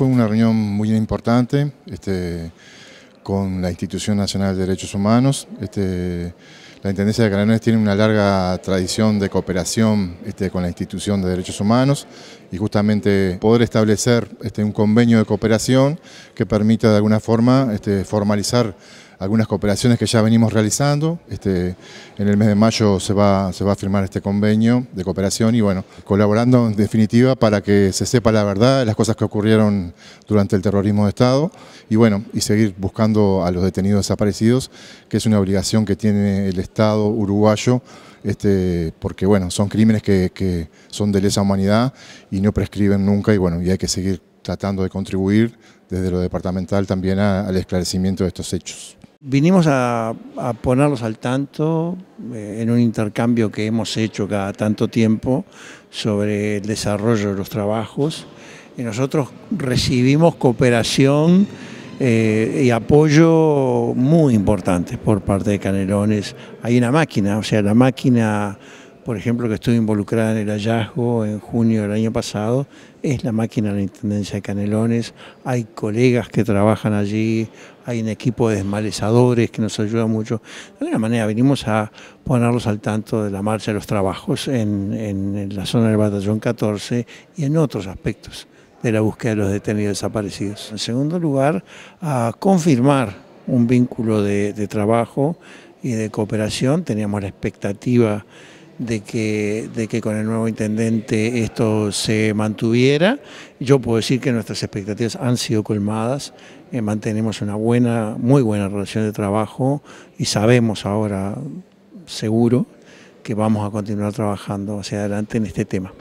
fue una reunión muy importante este, con la Institución Nacional de Derechos Humanos. Este, la Intendencia de Canarias tiene una larga tradición de cooperación este, con la institución de derechos humanos y justamente poder establecer un convenio de cooperación que permita de alguna forma formalizar algunas cooperaciones que ya venimos realizando. Este, en el mes de mayo se va, se va a firmar este convenio de cooperación y bueno, colaborando en definitiva para que se sepa la verdad, las cosas que ocurrieron durante el terrorismo de Estado y bueno, y seguir buscando a los detenidos desaparecidos, que es una obligación que tiene el Estado uruguayo este, porque bueno, son crímenes que, que, son de lesa humanidad y no prescriben nunca y bueno, y hay que seguir tratando de contribuir desde lo departamental también al esclarecimiento de estos hechos. Vinimos a, ponerlos al tanto eh, en un intercambio que hemos hecho cada tanto tiempo sobre el desarrollo de los trabajos. Y nosotros recibimos cooperación eh, y apoyo muy importante por parte de Canelones. Hay una máquina, o sea, la máquina por ejemplo, que estuve involucrada en el hallazgo en junio del año pasado, es la máquina de la Intendencia de Canelones. Hay colegas que trabajan allí, hay un equipo de desmalezadores que nos ayuda mucho. De alguna manera venimos a ponerlos al tanto de la marcha de los trabajos en, la zona del Batallón 14 y en otros aspectos de la búsqueda de los detenidos desaparecidos. En segundo lugar, a confirmar un vínculo de, de trabajo y de cooperación. Teníamos la expectativa de que, de que con el nuevo intendente esto se mantuviera. Yo puedo decir que nuestras expectativas han sido colmadas, eh, mantenemos una buena, muy buena relación de trabajo y sabemos ahora seguro que vamos a continuar trabajando hacia adelante en este tema.